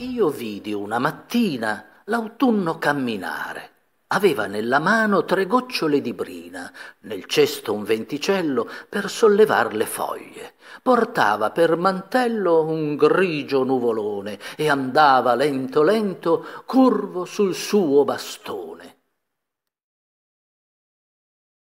Io vidi una mattina l'autunno camminare. Aveva nella mano tre gocciole di brina, nel cesto un venticello per sollevar le foglie. Portava per mantello un grigio nuvolone e andava lento lento curvo sul suo bastone.